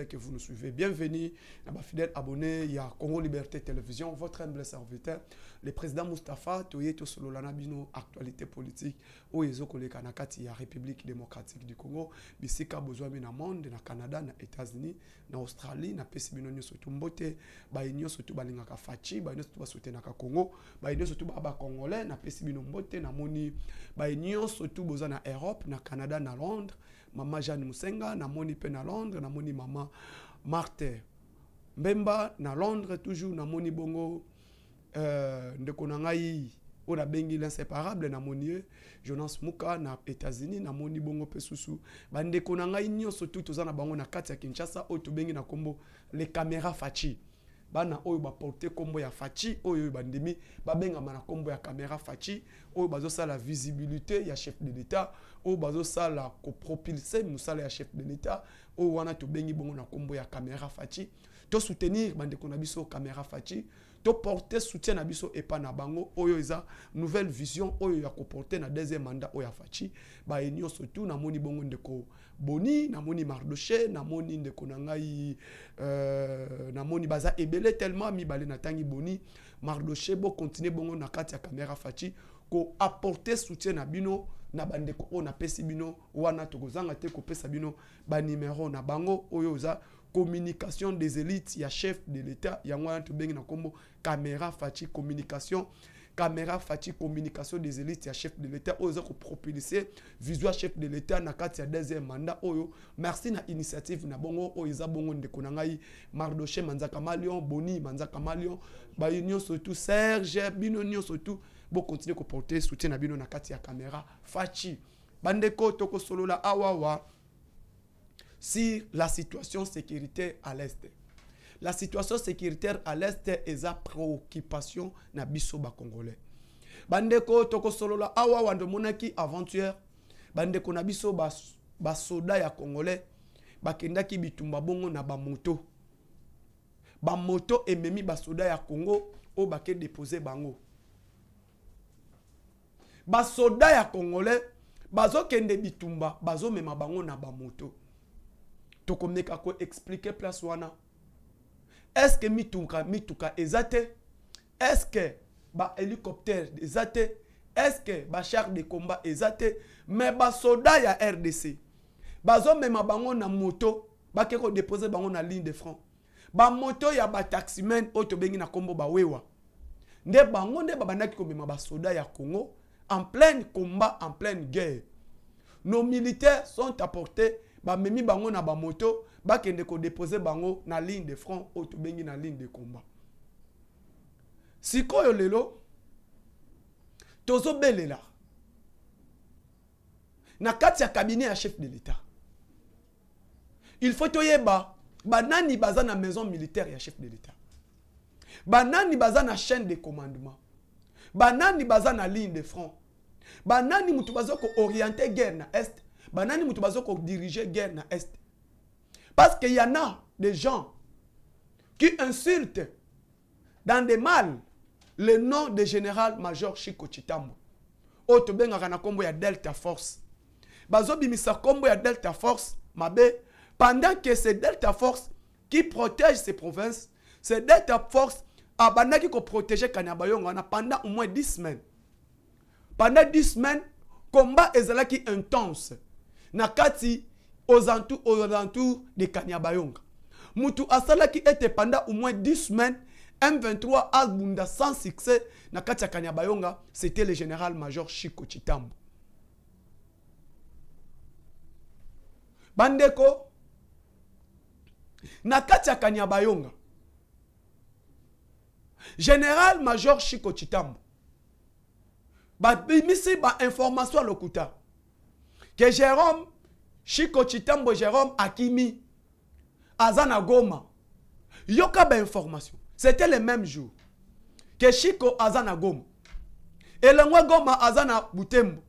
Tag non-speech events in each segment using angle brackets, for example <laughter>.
que vous nous suivez. Bienvenue à ma fidèle abonné, il y a Congo Liberté Télévision, votre humble serviteur, le président Mustafa Toyeto Sololana Bino, actualité politique, Oyezo Koleka Nakati, la République démocratique du Congo, Bissika besoin na monde, na Canada, na États-Unis, na Australie, na Pesibino Nyoso Tumbote, Bainyo Sotu Balingaka Fachi, Bainyo na Basotenaka Congo, Bainyo ils Baba Congolais, na Pesibino Mbote, na Moni, Bainyo besoin à Europe, na Canada, na Londres, mama jeanne mosenga namoni mpe na londres namoni mama marte mbemba na londres toujours namoni bongo euh, ndeko na ngai oyo nabengi l'inséparable namoni ye jonas muka na états-unis namoni bongo mpe susu bandeko na ngai nyonso tu toza na bango na kati ya kinshasa oyo tobengi na nkombo le caméra faci bana oyo porter kombo ya fachi oyo ba benga mana kombo ya kamera fachi oyo la visibilité ya chef de l'état oyo la kopropulse mosala ya chef de l'état oyo wana bengi bongo na kombo ya kamera soutenir bande bandeko na biso caméra fati to porter soutien na biso pas na bango oyo nouvelle vision oyo ya koporte na deuxième mandat oyo ba enyo baye surtout na moni bongo ndeko boni na namoni mardoche moni ndeko na ngai euh, moni baza ebele tellement na tangi boni mardoche continuer bongo na kati ya fachi, ko apporter soutien na bino na bandeko oyo napesi bino wana tokozanga te kopesa bino numéro na bango oyo communication des élites ya chef de l'état ya qui tobengi na nkombo caméra faci communication caméra faci communication des élites ya chef de l'état ils ont kopropulse visual chef de l'état na ya deuxième mandat oyo merci na initiative na bongo o de bongo ndeko ngai mardoche manzaka malion boni manzaka malion ba union tu serge bino bon continuer à porter soutien na bino na kati ya caméra faci bandeko la awawa sur la situation sécuritaire à l'Est. La situation sécuritaire à l'Est est une préoccupation na la congolais. Bandeko toko awa wando monaki aventure, bandeko na ba soda ya congolais bakendaki bitumba bongo na ba moto. Ba moto ememi ba soda ya Congo o bake déposer bango. Ba soda ya congolais kende bitumba mema bango na ba tokomeka koexplike place wana estce mituka mituka eza te estce bahélicoptère eza te estce bachar de combat eza te me basoda ya rdc bazomema bango na moto bakei kodepose bango na ligne de front bamoto ya bataximen oyo tobengi na nkombo bawewa nde bango nde babandaki komema basoda ya congo en pleine combat en pleine guerre nos militaires sont apportés memi bango na kende ko déposer bango na ligne de front oyo tobengi na ligne de combat sikoyo lelo tozobelela na kati ya cabinet ya chef de l'état il faut toyeba banani baza na maison militaire ya chef de l'état banani baza na chaîne de commandement banani baza na ligne de front banani motu baza orienter guerre na est banani mutu bazoko dirigeait diriger guerre na est parce qu'il y en a des gens qui insultent dans des mal le nom de général-major Chico Chitambo. oyo oh, tobengaka na nkombo ya delta force bazobimisa nkombo ya delta force mabe pendant que c'est delta force qui protège ces provinces c'est delta force qui qui kani kanabayonga pendant au moins 10 semaines pendant 10 semaines combat qui intense Nakati aux alentours, aux de Kanyabayonga. Mutu qui était pendant au moins 10 semaines M23 Albunda sans succès nakati kati ya Kanyabayonga, c'était le général-major Chico Chitambo. Bandeko nakati kati ya Kanyabayonga général-major Chico Chitambo babimisi information à lokuta que Jérôme, Chico Chitambo Jérôme Akimi, Azana Goma, yoka ben information. C'était le même jour que Chico Azana Goma. Elengwa Goma Azana Butembo.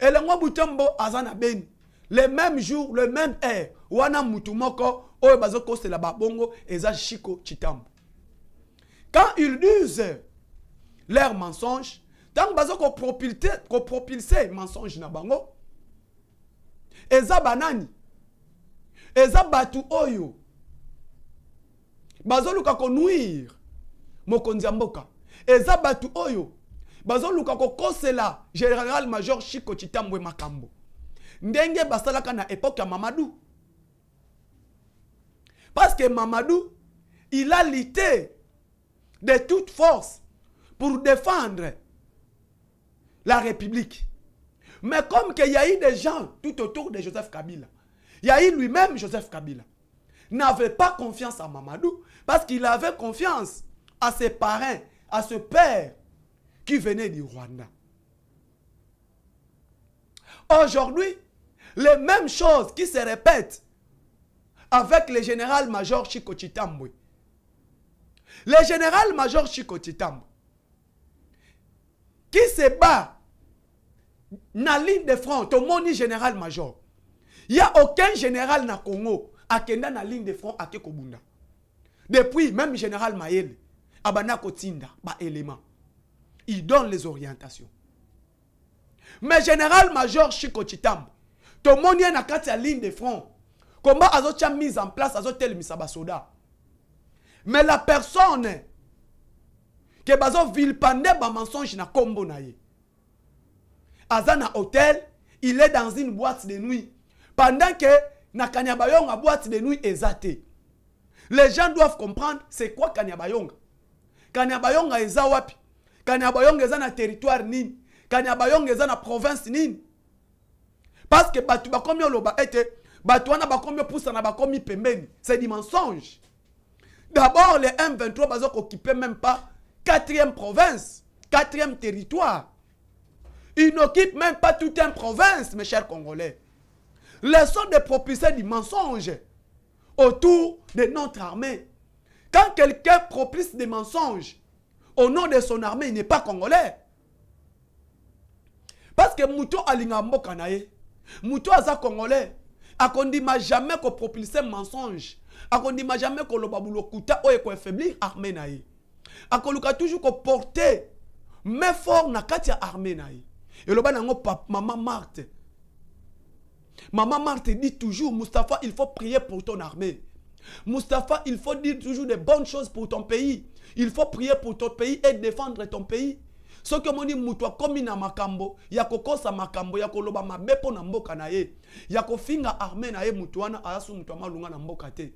Elengwa Butembo Azana Ben. Le même jour, le même air. Wana Mutumoko, Oyo Bazoko, c'est la Babongo, Eza Chico Chitambo. Quand ils disent leurs mensonges, tant que propulser, propulser mensonge na bango, eza banani eza batu oyo bazoluka konuiri, mokonzi ezabatu eza batu oyo bazoluka kokosela général major Chico chitambwe makambo ndenge basalaka na époque mamadou parce que mamadou il a lutté de toute force pour défendre la république mais comme qu'il y a eu des gens tout autour de Joseph Kabila, il y a eu lui-même Joseph Kabila, n'avait pas confiance à Mamadou parce qu'il avait confiance à ses parents, à ce père qui venait du Rwanda. Aujourd'hui, les mêmes choses qui se répètent avec le général-major Chico Chitambwe. Le général-major Chico Chitambwe qui se bat la ligne de front tomoni général major Il a aucun général na Congo akenda na ligne de front ake kobunda depuis même général Maël abana kotinda ba élément il donne les orientations mais général major Chiko Chitambo tomoni na kati ya ligne de front combat azotia mise en place tel soda mais la personne ke bazovilpande mensonge na kombo na ye aza un hôtel il est dans une boîte de nuit pendant que nakanyabayong à boîte de nuit eza les gens doivent comprendre c'est quoi kanyabayonga kanyabayonga eza Kanyabayong est dans un territoire nini est dans na province nini parce que bato bakomi oloba ba combien pousse na ba bakomi pembeni c'est du mensonge d'abord les m23 baza occupent même pas quatrième province quatrième territoire il n'occupe même pas toute une province, mes chers Congolais. Laissons de propulser du mensonge autour de notre armée. Quand quelqu'un propulse des mensonges au nom de son armée, il n'est pas Congolais. Parce que Mouto Alingambo Kanaye, Mouto Aza Congolais, akondima jamais qu'on propulse mensonge, a jamais qu'on lobabulo kuta ou qu'on affaiblir armée A toujours qu'on porter mes fort na katia armée et le banango, papa, maman Marte. Maman Marte dit toujours, Mustapha, il faut prier pour ton armée. Mustapha, il faut dire toujours des bonnes choses pour ton pays. Il faut prier pour ton pays et défendre ton pays. Ce que soki omoni moto akómi na makambo ya kokosa makambo ya koloba mabe mpo na mboka na ye ya kofinga arme na ye moto wana azasu moto amalunga na mboka te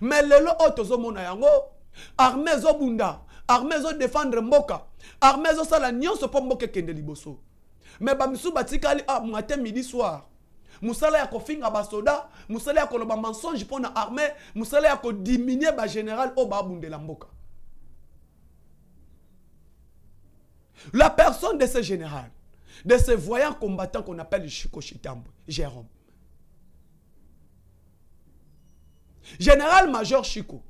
me lelo oyo mona yango zo bunda, armée défendre mboka armée sala nyonso pour mboka Kendeliboso... liboso Mais batikali ah, matin midi soir musala ya kofinga basoda musala ya ba mensonge pour na armée musala ya général au de la mboka la personne de ce général de ce voyant combattant qu'on appelle Chico Chitambwe, Jérôme. Général-major Chico,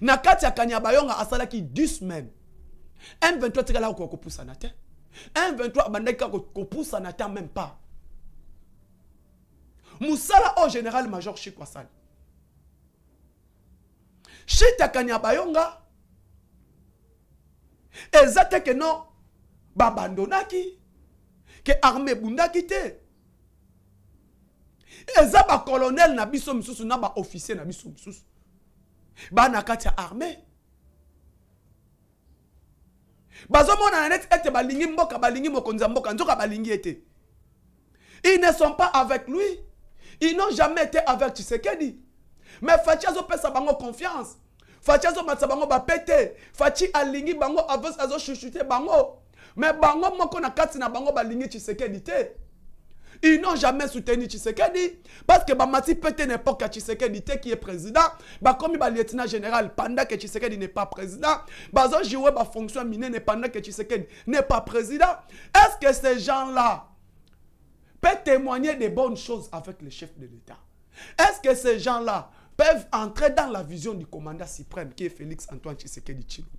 na kati ya kani ya bayonga asalaki 10 meme m23 atikalaka koya kopusana te m23 abandaki kaka kopusana te même pas mosala oyo général major chik asali shit ya kani ya bayonga eza te ke non babandonaki ke arme ebundaki te eza bakolonele na biso misusu na baofficier na biso misusu bana kati ya armée bazomona na neti ete balingi mboka balingi mokonzi ya mboka nzoka balingi ete ils ne sont pas avec lui ils n'ont jamais été avec tu sais tshisekedi mais fatiazo pesa bango confiance fatiazo matsa bango ba pété fati alingi bango avance chuchuter bango mais bango moko na kati na bango balingi tu tshisekedi te ils n'ont jamais soutenu Tshisekedi. Parce que Bamati peut n'importe que Tshisekedi qui est président. y bah, comme le lieutenant général, pendant que Tshisekedi n'est pas président. Bah, joué la bah, fonction minée pendant que Tshisekedi n'est pas président. Est-ce que ces gens-là peuvent témoigner des bonnes choses avec le chef de l'État Est-ce que ces gens-là peuvent entrer dans la vision du commandant suprême qui est Félix Antoine Tshisekedi Tshilombo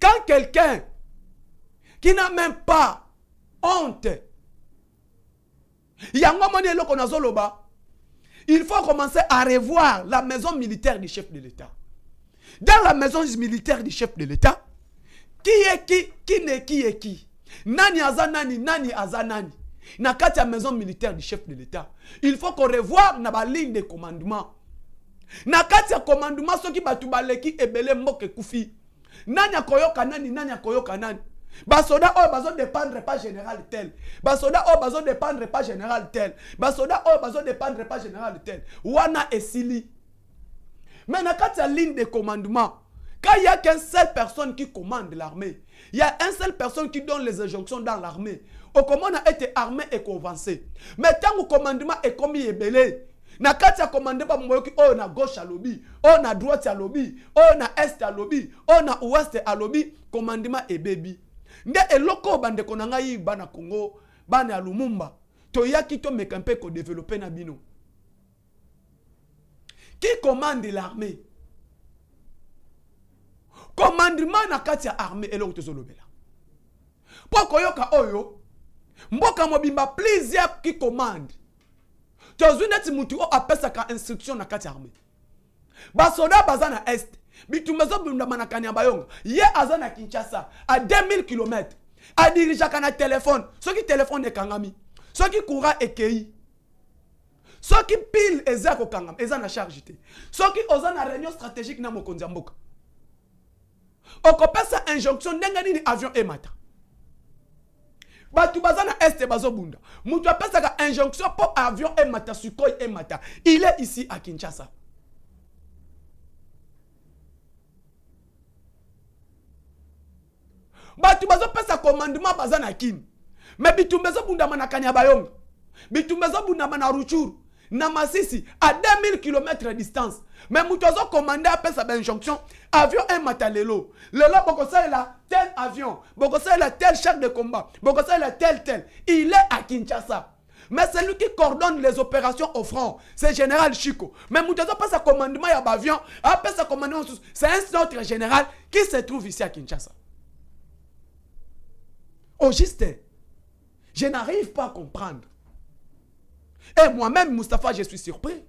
Quand quelqu'un qui n'a même pas honte qu'on eloko zoloba il faut commencer à revoir la maison militaire du chef de l'état dans la maison militaire du chef de l'état qui est qui qui n'est qui est qui nani Azanani, nani Azanani. Dans nani maison militaire du chef de l'état il faut revoir la ligne de commandement na kati de commandement soki qui est ebele kufi ekufi nani akoyoka nani nani akoyoka nani basoda ne dépendre pas général tel basoda ne dépendre pas général tel basoda ne dépendre pas général tel wana esili mais na la ligne de commandement quand il n'y a qu'une seule personne qui commande l'armée il y a une seule personne qui donne les injonctions dans l'armée Au été armé et convaincé. mais le commandement ekomi belé. na kati ya komande bambo qui on na gauche alobi on na droite alobi à na à alobi oyo na à alobi commandement nde eloko oyo bandeko na ngai bana kongo bana ya lumumba toyaki tomeka mpe kodevelope na bino qui commande l'armée commandement na kati ya armée eloko tozolobela mpo koyoka oyo mboka mobimba plusieurs qui commande tozwi neti motu oyo apesaka instruction na kati ya armée basoda baza na este bitumba ezobundama na kani ya bayongo ye aza na kinshasa a 2000 km adirigeaka na telefone soki telefone ekangami soki courant ekei soki pile eza ya kokangama eza na charge te soki oza na réunion stratégique na mokonzi ya mboka okopesa injonction ndenge nini avion emata bato baza na este bazobunda moto apesaka injonction mpo avion emata sukoi emata il est ici à kinshasa bato bazopesa commandement bazana Kinshasa. kini me bitumba ezobundama na Bitumbezo ya mana bitumba na ruchuru na masisi à 2000 km distance Mais ben un moto après pesa injonction avion matalelo. lelo lelo la tel avion la tel chef de combat la tel tel il est à kinshasa mais celui qui coordonne les opérations au front c'est général chico mais moto un commandement ya bavion pesa commandement c'est un autre général qui se trouve ici à kinshasa au juste, je n'arrive pas à comprendre. Et moi-même, Mustapha, je suis surpris.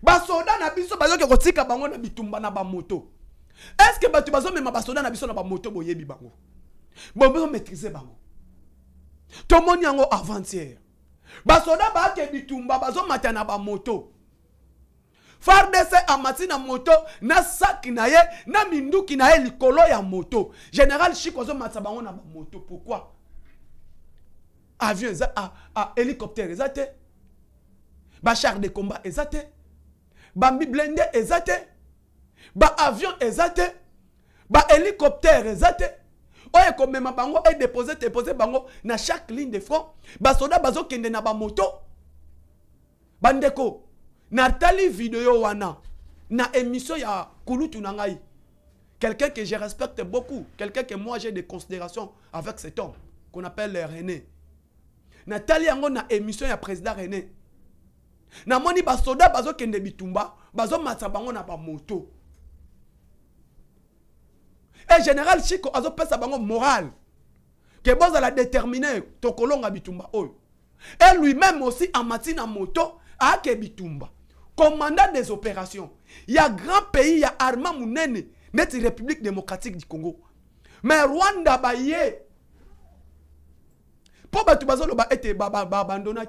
basoda na biso bazoki kotika bango na bitumba na Est-ce que bato ma basoda na biso na moto bi bango bombe maîtriser bango tomoni yango soda ba avant bitumba bazomata na moto fardc amati na moto na saki na ye na ki na ye ya moto général chikozo matsabango na moto pourquoi avion a hélicoptère exacte Ba de combat Ba mi blende eza Ba avion ba Ba hélicoptère eza Oye oyo ma bango déposé déposé bango na chaque ligne de front bazo kende na moto. bandeko Nathalie video wana na émission ya kulutu nangai. quelqu'un que je respecte beaucoup quelqu'un que moi j'ai des considérations avec cet homme qu'on appelle René Nathalie yango na émission ya président René namoni basoda kende bitumba bazomatisa bango na moto le général azo pesa bango morale ke la déterminer tokolonga bitumba Et Et lui-même aussi matin na moto à bitumba commandant des opérations Il y a grand pays il y a arma c'est la république démocratique du congo Mais rwanda baye mpo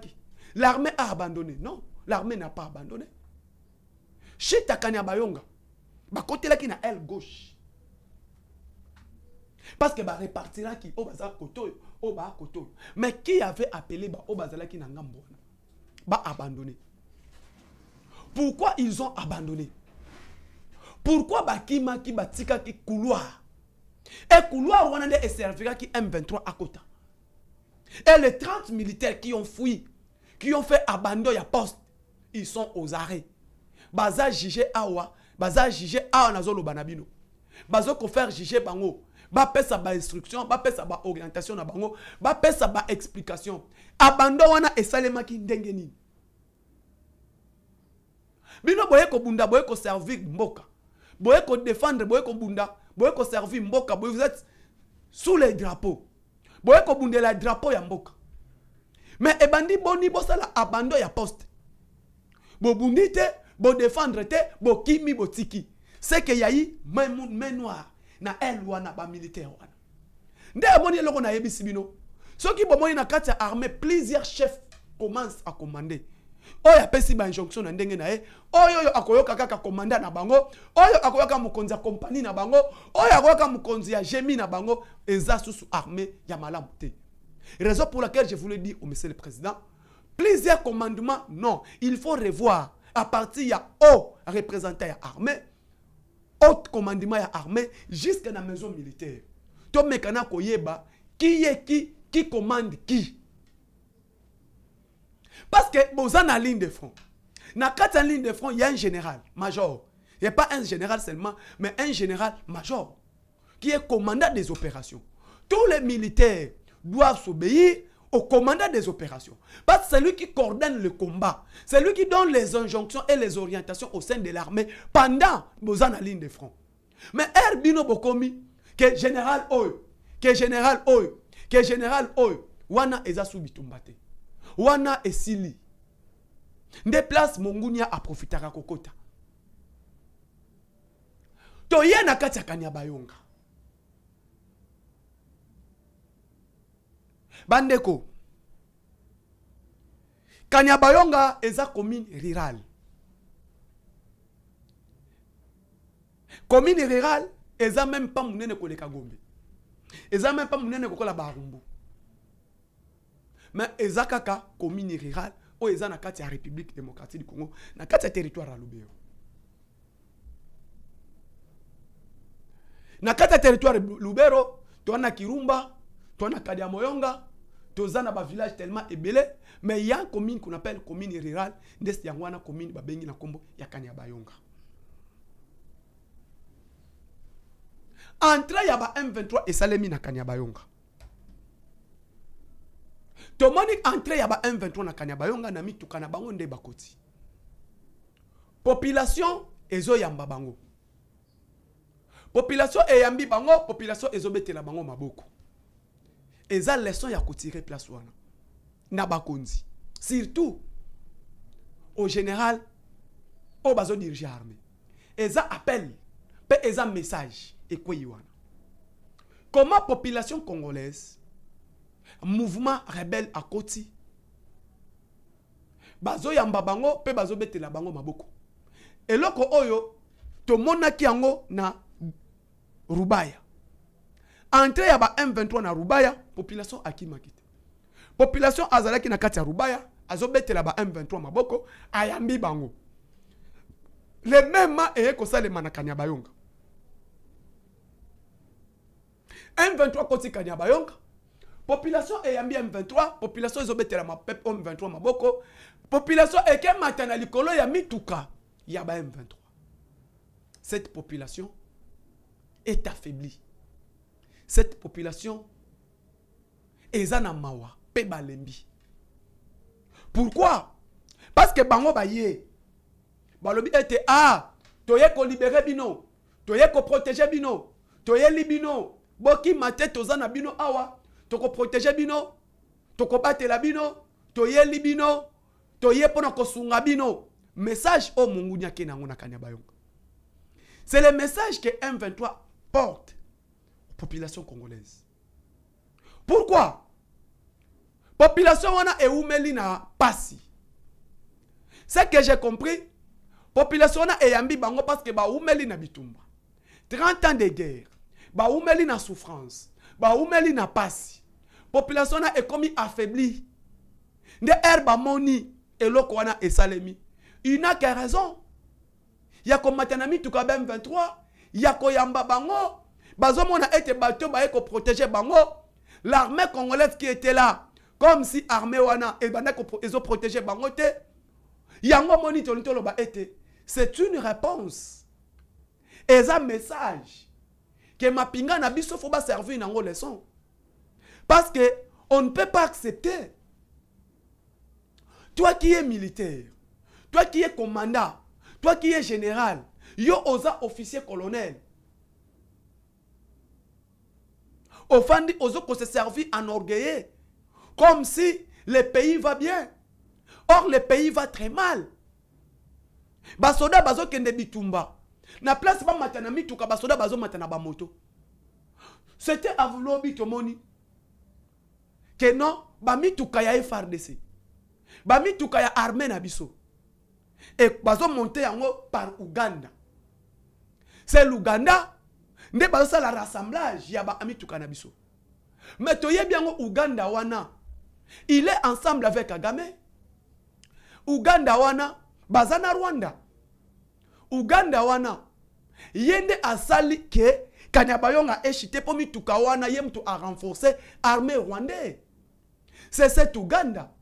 qui, l'armée a abandonné non l'armée n'a pas abandonné Chez Kanya bayonga bah, qui na elle gauche parce que ba repartira qui kote oyo Oba Koto, mais qui avait appelé baoyo qui na ngambo Ba abandonné. Bah, pourquoi ils ont abandonné Pourquoi Bakima qui batika qui couloir Et couloir rwandais et servira qui M23 à côté. Et les 30 militaires qui ont fui, qui ont fait abandon à poste, ils sont aux arrêts. Baza jugé awa, baza jugé awa nazo lo banabino. Bazo ko faire juger bango. ba orientation ba orientation na bango ba explication. Abandon wana esalemaki ndenge nini bino boye bunda, boye koservir mboka boye défendre, boye bunda, boye servi mboka boye vous êtes sous les drapeaux boye la drapeau ya mboka me ebandi boni bosala abando ya poste bobundi te défendre te bokimi botiki seke yai main noire na el wana bamilitaire wana nde amoni eloko nayebisi bino soki bomoni na kati ya armée plusieurs chefs commence à commander oyo apesi injonction na ndenge na ye oyo oyo akoyoka kaka komanda na bango oyo akoyoka mokonzi ya kompani na bango oyo akoyoka mokonzi ya gemi na bango eza susu armée ya malamu te raison pour laquelle je voulais dire au monsieur le président plusieurs commandements non il faut revoir à partir ya haut représentant ya armée haut commandement ya armée jusque na maison militaire tomekana koyeba qui est qui, qui commande qui parce que avez a ligne de front. Dans la ligne de front, il y a un général, major. Il n'y a pas un général seulement, mais un général major qui est commandant des opérations. Tous les militaires doivent s'obéir au commandant des opérations. Parce que c'est lui qui coordonne le combat. C'est lui qui donne les injonctions et les orientations au sein de l'armée pendant Bozan la ligne de front. Mais Herbino Bokomi, qui est général Oy, qui est général Oye, qui est général Oye, Wana Eza wana esili nde place mongunia aprofitaka kokota to ye na kati ya kani ya bayonga bandeko kani ya bayonga eza commune rurale commune rurale eza meme pa monene koleka gombe eza meme pa monene kokola barumbu mais eza kaka commune rurale oyo eza na kati ya république démocratique du congo na kati ya territoire ya lubero na kati ya territoire lubero toza na kirumba toa na kadi ya moyonga toza na bavillage tellement ebele mais ya commune qu'on appelle commune rurale nde yango wana commune babengi na nkombo ya kani ya bayonga entre ya ba m23 esalemi na kani ya bayonga tomoni entre ya 123 na kanya bayonga na mituka na bango nde bakoti population yamba bango population eyambi bango population betela bango maboko eza leson ya kotire place wana na bakonzi surtout au général bazo dirige armée eza appel pe eza message ekwei wana comment population congolaise mouvement rebelle akoti bazoyamba bango mpe bazobetela bango maboko eloko oyo tomonaki yango na rubaya entre ya ba m23 na rubaya population akimaki te population azalaki na kati ya rubaya azobetela ba m23 maboko ayambi bango le mema eye kosalema na kanyaba yonga m23 kotikanya bayonga population eyambi M23 population ma mapepe M23 maboko population ekem na likolo ya mituka ya ba 23 cette population est affaiblie cette population ezana mawa pebalambi balembi pourquoi parce que bango baye balobi ete ah toye libérer bino toye protéger bino toye bino boki matete ozana bino awa Toko bino bino toyeli bino toye mpona kosunga bino message o mungu akei na nguna c'est le message que m23 porte aux populations congolaises pourquoi population wana eumeli na pasi C'est que j'ai compris population wana eyambi bango parce que baumeli na bitumba 30 ans de guerre baumeli na souffrance baumeli na pasi population na ekomi affaiblie nde ere et salemi. Il n'a unake raison Il y ya komatana mituka bm23 il y ya koyamba bango bazomona ete bato baye protéger bango l'armée congolaise qui était là comme si armée wana ont protéger bango te yango moni toli toloba été. c'est une réponse un message ma mapinga na biso fo servir nango leson parce que on ne peut pas accepter. Toi qui es militaire, toi qui es commandant, toi qui es général, yo osa officier colonel. fond, ozo qu'on se servir orgueillé. Comme si le pays va bien. Or le pays va très mal. Basoda bazo kende bitumba. Na place ba matanami basoda bazo matana moto. C'était avlo que keno bami ya frdc bamituka ya arme et biso e bazomonte yango par uganda se luganda nde la rassemblage ya bamituka na biso me ye bien uganda wana il est ensemble avec kagame uganda wana baza na rwanda uganda wana yende asali ke kanya eshite pomi tukawana mpo mituka renforcer rwandais c'est cet Uganda.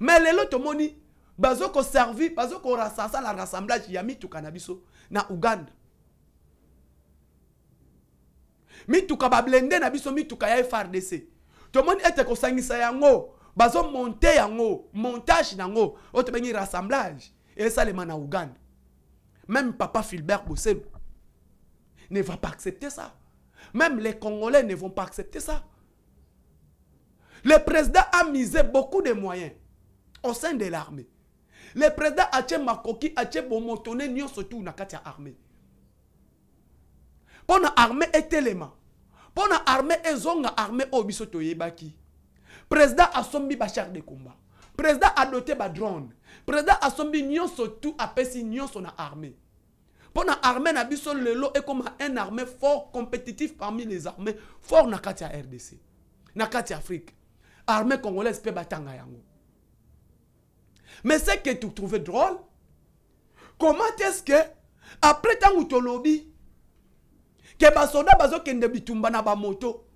Mais lelo tomoni bazoko servi bazoko rasasa la rassemblage ya mituka na biso na Uganda. kaba blende na biso mituka ya FRDC. tomoni ete kosangisa yango bazomonte yango montage nango oyo tobengi rassemblage e man na uganda même papa filbert boselo ne va pas accepter ça même les congolais ne vont pas accepter ça le président a misé beaucoup de moyens au sein de l'armée. Le président a Ache Makoki, Ache Bomotone, Nyon surtout na katia armée. armé armée est tellement. Pona armée est zonga armée au bisoto yebaki. Président a sombi bashar de combat. Président a doté ba drone. Président a sombi nyon surtout apesi a son armée. Pona armée na biso lelo est comme un armée fort compétitif parmi les armées fort na katia RDC. Na Afrique armée congolaise peut batanga yango. Mais c'est que tu trouves drôle, comment est-ce que après tant que lobby que basoda bazokende bitumba na ba moto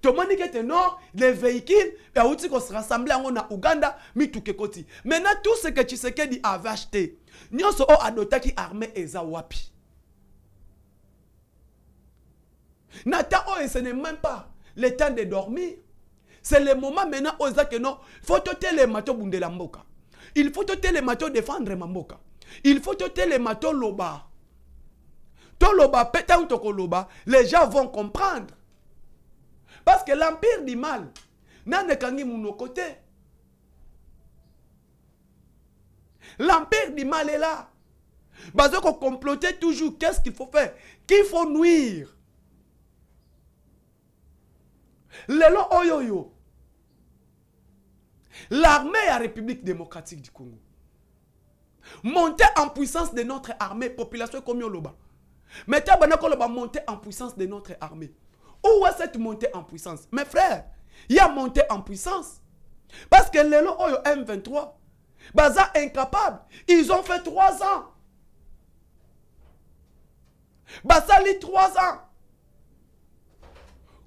tomoni que non les véhicules bauti korassembler yango na uganda mituka côté. maintenant tout ce que tu sais que tu avais acheté nyonso adopté qui armée eza wapi Nata, temps et ce n'est même pas le temps de dormir c'est le moment maintenant où que non, faut toter les matos la mboka. Il faut toter les matos défendre Mboka. Il faut toter les matos loba. To loba, pétan toko loba, les gens vont comprendre. Parce que l'empire du mal, ne kangi nos côté. L'empire du mal est là. Parce qu'on complotait toujours qu'est-ce qu'il faut faire, qu'il faut nuire. lelo oyo oyo L'armée à la République démocratique du Congo. Montée en puissance de notre armée, population comme Yoloba. Mais as montée en puissance de notre armée. Où est cette montée en puissance Mes frères, il y a montée en puissance. Parce que les Oyo M23, Baza incapable, ils ont fait trois ans. lit trois ans.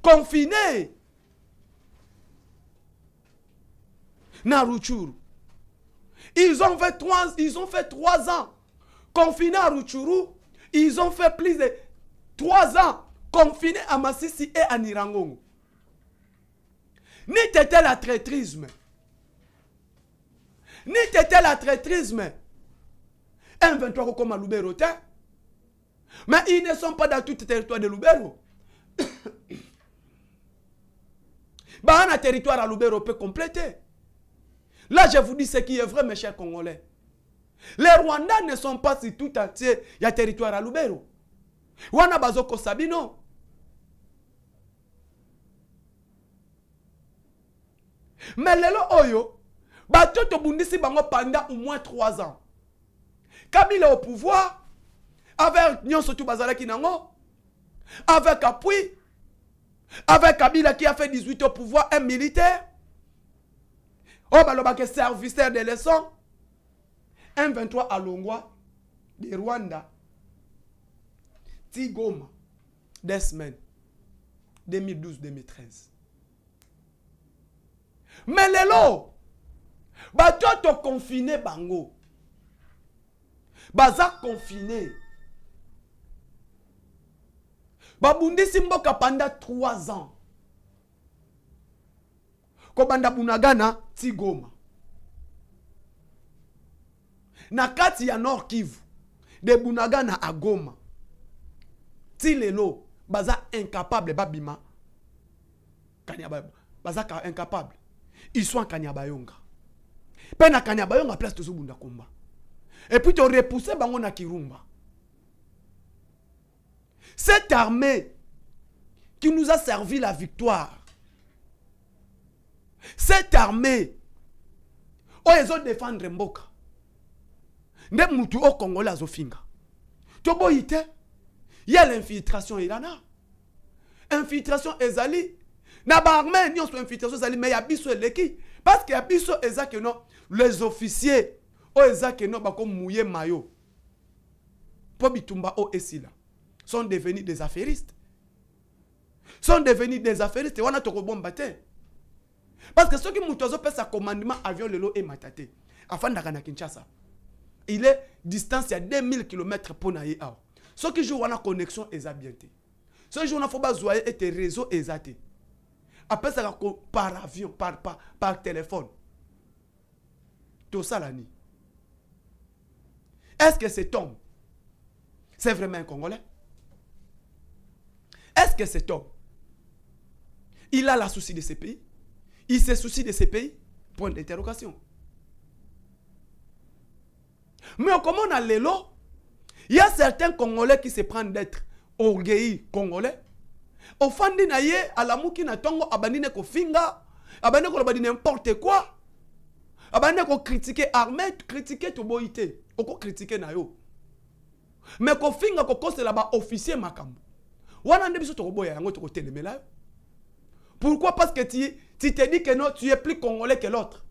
Confinés. Ils ont fait trois, ils ont fait ans confinés à Ruchuru. Ils ont fait plus de trois ans confinés à Masisi et à Nirangongo. Ni t'étais la traîtrise, Ni t'étais la traîtrise, Un M23 comme à Lubero, Mais ils ne sont pas dans tout le territoire de Lubero. <coughs> bah, un territoire à on peut compléter. Là, je vous dis ce qui est vrai, mes chers Congolais. Les Rwandais ne sont pas si tout entier, il y a territoire à Lubero. Wana Bazoko Sabino. Mais lelo oyo, bato bundisi bango pendant au moins 3 ans. Kabila au pouvoir, avec Bazala qui Kinango, avec appui, avec Kabila qui a fait 18 ans au pouvoir, un militaire, Oh bah, le balobaka serviteur de leçon m23 à Longwa de rwanda Tigoma, goma des semaines 2012-2013 mais lelo bato confiné, bango baza confiné. Babundi Simboka pendant 3 ans kobanda bunagana ti goma na kati ya nord kivu de bunagana agoma ti lelo baza incapable babima baza incapable iswa sont kanya bayonga mpe na kanya bayonga place puis komba epuis torepousse bango na kirumba cette armée qui nous a servi la victoire cette armée oh, ont défendre mboka nde mutu okongola azofinga il y a l'infiltration elana infiltration ezali na on soit infiltration ezali me ya biso leki parce que a biso no non, les officiers oh, non, eza comme mouiller mayo mpo bitumba oyo oh, esila sont devenus des affairistes sont devenus des affairistes wana tokobomba te parce que qui soki fait un commandement avion lelo Matate, matate, afin à kinshasa il est distance à 2000 km pour na Ceux qui jouent à la connexion sont bien qui soki jour wana et de et un réseau Après, ils ça par avion par, par, par téléphone la nini est ce que cet homme c'est vraiment un congolais est ce que cet homme il a la souci de ce pays il se soucie de ce pays Point d'interrogation. Mais comment on a l'élo, il y a certains Congolais qui se prennent d'être orgueillis Congolais. ofandi na à qui na tongo abandonné kofinga abandi koloba di n'importe quoi critiquer kokritike critiquer kritike critiquer Mais okokritike na yo me kofinga c'est baofficier makambo wana nde biso tokoboya yango de pourquoi parce que tu... Tu te dis que non, tu es plus congolais que l'autre.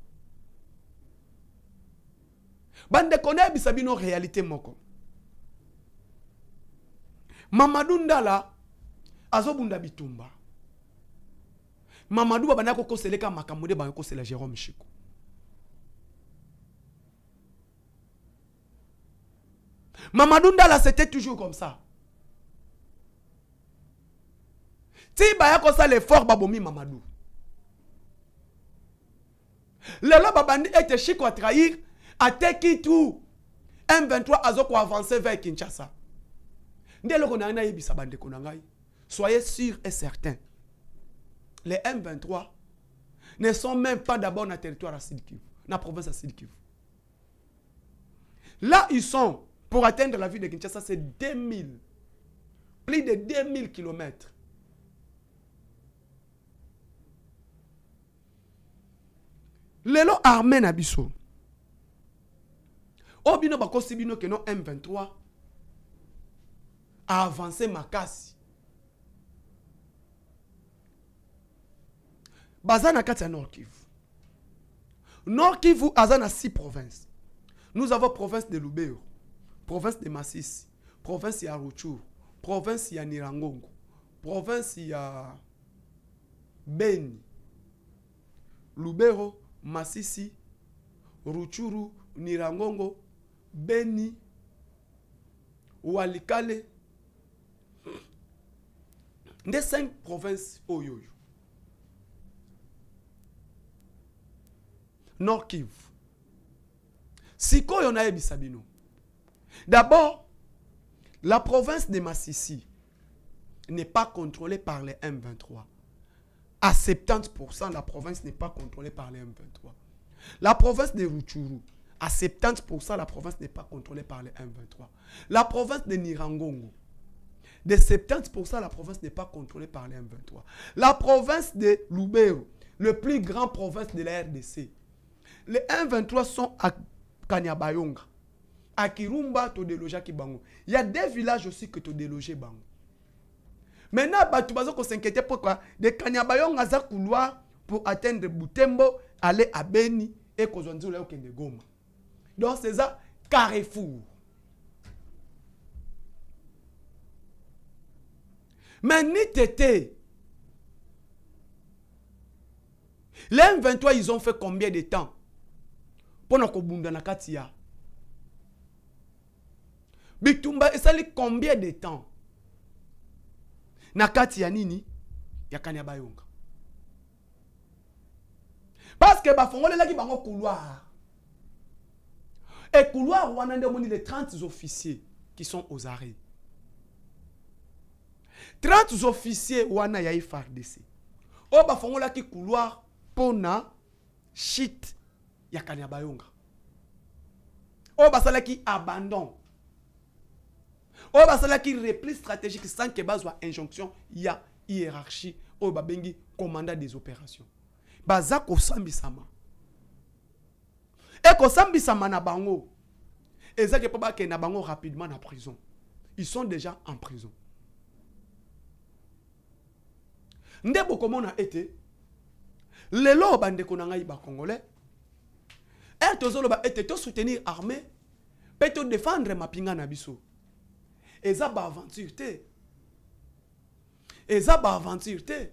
Bande connaît Bisabino réalité moko. Mamadou Ndala azobunda bitumba. Mamadou babana ko koseleka makamode ba ko Jérôme Chico. Mamadou Ndala c'était toujours comme ça. Ti baya ko ça l'effort babomi Mamadou lelo babandi ete chiko à ateki tu m23 avancé vers kinshasa nde eloko na ngai nayebisa bandeko soyez sûr et certain les m23 ne sont même pas d'abord dans le territoire de sud kivu la province de sud là ils sont pour atteindre la ville de kinshasa c'est 2000 plus de 2000 kilomètres lelo armée na biso oyo bakosi m23 aavance makasi baza na kati ya nord kivu nord kivu aza six provinces. nous avons province de lubero province de masisi province ya rutshuru province ya nirangongo province ya beni lubero Masisi, Ruchuru, Nirangongo, Beni, Walikale. Des cinq provinces Oyoyo. Nord Kivu. siko eu Sabino? D'abord, la province de Massissi n'est pas contrôlée par les M23 à 70%, la province n'est pas contrôlée par les M23. La province de Ruchuru. à 70%, la province n'est pas contrôlée par les M23. La province de Nirangongo, de 70%, la province n'est pas contrôlée par les M23. La province de Lubero, le plus grand province de la RDC. Les M23 sont à Kanyabayonga, à Kirumba, à Kibango. Il y a des villages aussi que à Bango. Maintenant, tu vas s'inquiéter pourquoi De Kanyabayon à couloir pour atteindre Boutembo, aller à Beni et Kozonzu là Goma. Donc c'est ça, carrefour. Mais ni tété. Les 23 ils ont fait combien de temps Pour nous nakatia katia. Bitumba, ça combien de temps na kati ya nini ya kani ya bayonga parce que ki bango couloir et couloir wana de les 30 officiers qui sont aux arrêts 30 officiers wana ya frdc bafongola ki couloir pona shit ya kani ya bayonga oyo basalaki abandon cela qui repli stratégique sans bas soit injonction il y a hiérarchie oyo bengi commandant des opérations baza kosambisama ekosambisama na bango ezaki mpo bakende na bango rapidement na prison ils sont déjà en prison nde bokomona ete lelo congolais na tous bacongolais ere tozoloba ete soutenir armée mpe défendre mapinga na eza baaventure te eza baaventure te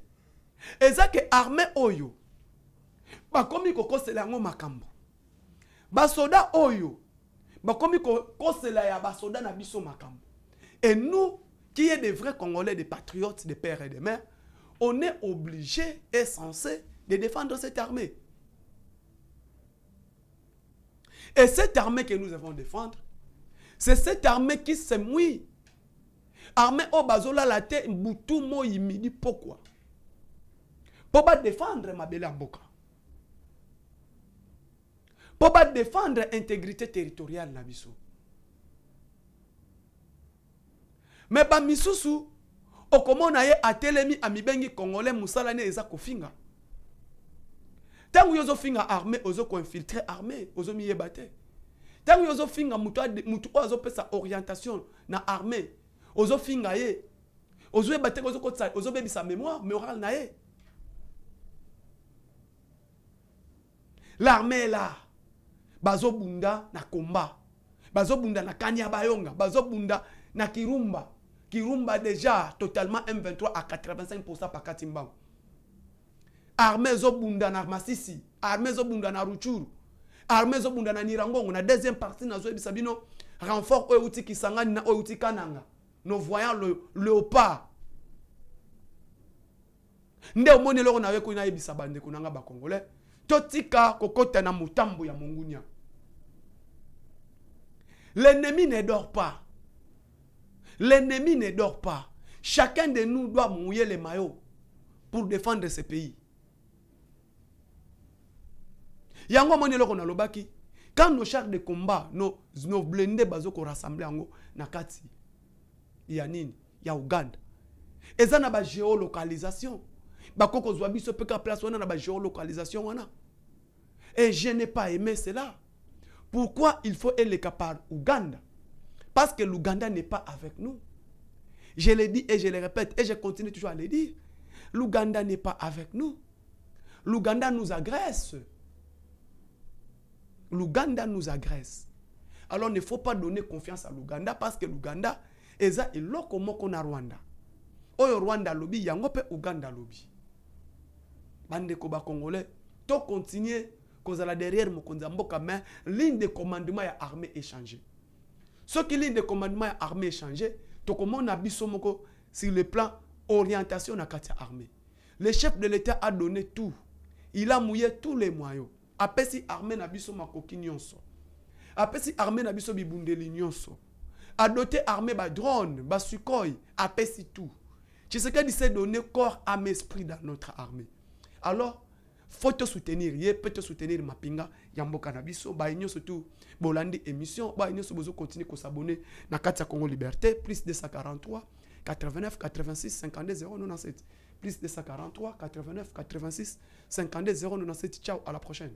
eza ke arme oyo oh, bakomi kokosela yango makambo basoda oyo oh, bakomi kokosela ya basoda na biso makambo et nous qui est des vrais congolais des patriotes des pères et des mères on est obligés et censés de défendre cette armée et cette armée que nous avons défendre c'est cette armée qui se mouille armée au oh, bazola la te mbutu mo imidi pourquoi pour pas défendre ma belle mboka pour pas défendre intégrité territoriale na biso me a okomona ye atelemi amibengi congolais mosala ne eza kofinga ntango yo ozofinga armée ozokoinfiltre armée ozomiyeba te ntango yo mutu moto oyo azopesa orientation na armée ozofinga ye ozoyeba te ozokotisa ozobebisa mémoire morale na ye l'armée ela bazobunda na komba bazobunda na kani ya bayonga bazobunda na kirumba kirumba déjà totalement m23 à 85 par kati mbango armée ezobunda na masisi armée ezobunda na ruchuru armée ezobunda na nirangongo na deuxième partie nazoyebisa bino renfort oyo euti kisangani na oyo euti kananga nous voyons le léopard. nde na totika na ya l'ennemi ne dort pas l'ennemi ne dort pas chacun de nous doit mouiller les maillots pour défendre ce pays yango lobaki. quand nos chars de combat nos, nos blende rassemblés en na nakati ya y a uganda eza na biso place wana na et eh, je n'ai pas aimé cela pourquoi il faut cap par uganda parce que l'uganda n'est pas avec nous je le dis et je le répète et je continue toujours à le dire l'uganda n'est pas avec nous l'uganda nous agresse l'uganda nous agresse alors il ne faut pas donner confiance à l'uganda parce que l'uganda eza iloko e moko na rwanda oyo rwanda alobi yango pe uganda congolais. To bacongolais tokontinue kozala derrière mokonzi ya mboka mais ligne de commandement ya armée échange qui ligne de commandement ya armée to tokomona biso moko sur le plan orientation na kati armée le chef de l'état a donné tout il a mouillé tous les moyens apesi armée na biso makoki nyonso apesi armée na biso bibundeli nyonso a doté armée ba drone, ba sukhoi, c'est tout. Tshisekedi s'est donné corps, âme, esprit dans notre armée. Alors, faut te soutenir, Il peut te soutenir mapinga yambo kanabiso ba surtout bolandi émission, ba inyo bozo continuer ko s'abonner na Congo Liberté plus 243 89 86 52 097 plus 243 89 86 52 097. Ciao, à la prochaine.